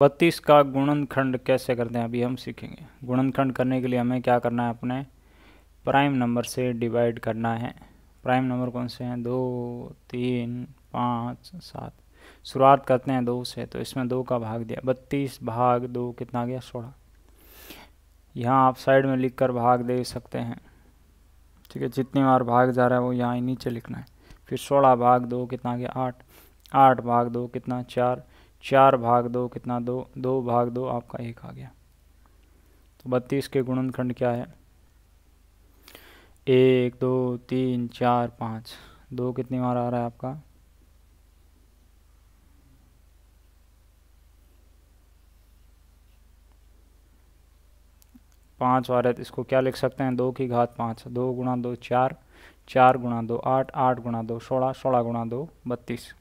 बत्तीस का गुणनखंड कैसे करते हैं अभी हम सीखेंगे गुणनखंड करने के लिए हमें क्या करना है अपने प्राइम नंबर से डिवाइड करना है प्राइम नंबर कौन से हैं दो तीन पाँच सात शुरुआत करते हैं दो से तो इसमें दो का भाग दिया बत्तीस भाग दो कितना गया सोलह यहाँ आप साइड में लिख कर भाग दे सकते हैं ठीक है जितनी बार भाग जा रहा है वो यहाँ नीचे लिखना है फिर सोलह भाग दो कितना गया आठ आठ भाग दो कितना चार चार भाग दो कितना दो दो भाग दो आपका एक आ गया तो बत्तीस के गुणनखंड क्या है एक दो तीन चार पाँच दो कितनी बार आ रहा है आपका पाँच बार है तो इसको क्या लिख सकते हैं दो की घात पाँच दो गुणा दो चार चार गुणा दो आठ आठ गुणा दो सोलह सोलह गुणा दो बत्तीस